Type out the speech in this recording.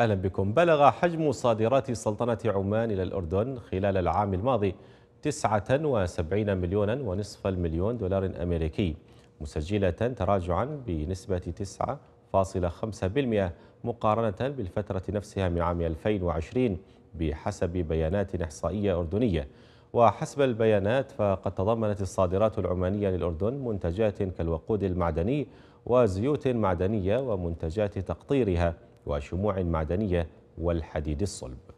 أهلا بكم بلغ حجم صادرات سلطنة عمان إلى الأردن خلال العام الماضي 79 مليونا ونصف المليون دولار أمريكي مسجلة تراجعا بنسبة 9.5% مقارنة بالفترة نفسها من عام 2020 بحسب بيانات إحصائية أردنية وحسب البيانات فقد تضمنت الصادرات العمانية للأردن منتجات كالوقود المعدني وزيوت معدنية ومنتجات تقطيرها وشموع معدنية والحديد الصلب